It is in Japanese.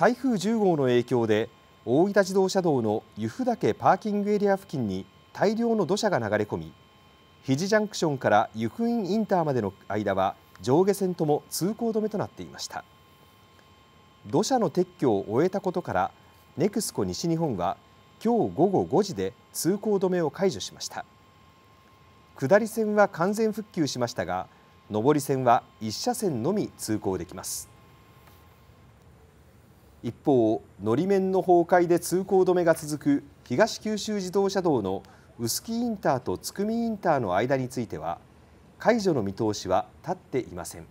台風10号の影響で大分自動車道の由布岳パーキングエリア付近に大量の土砂が流れ込み肘ジャンクションから湯布院インターまでの間は上下線とも通行止めとなっていました土砂の撤去を終えたことからネクスコ西日本は今日午後5時で通行止めを解除しました下り線は完全復旧しましたが上り線は1車線のみ通行できます一方、のり面の崩壊で通行止めが続く東九州自動車道の臼杵インターと津久見インターの間については解除の見通しは立っていません。